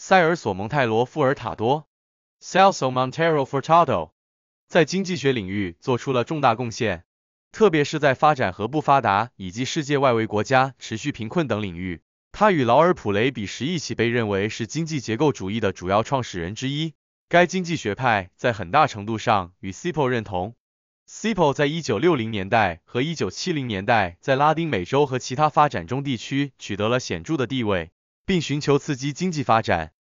塞尔索·蒙泰罗·富尔塔多 （Salso Montero Furtado） 在经济学领域做出了重大贡献，特别是在发展和不发达以及世界外围国家持续贫困等领域。他与劳尔·普雷比什一起被认为是经济结构主义的主要创始人之一。该经济学派在很大程度上与 s i p o 认同。s i p o 在一九六零年代和一九七零年代在拉丁美洲和其他发展中地区取得了显著的地位。并寻求刺激经济发展。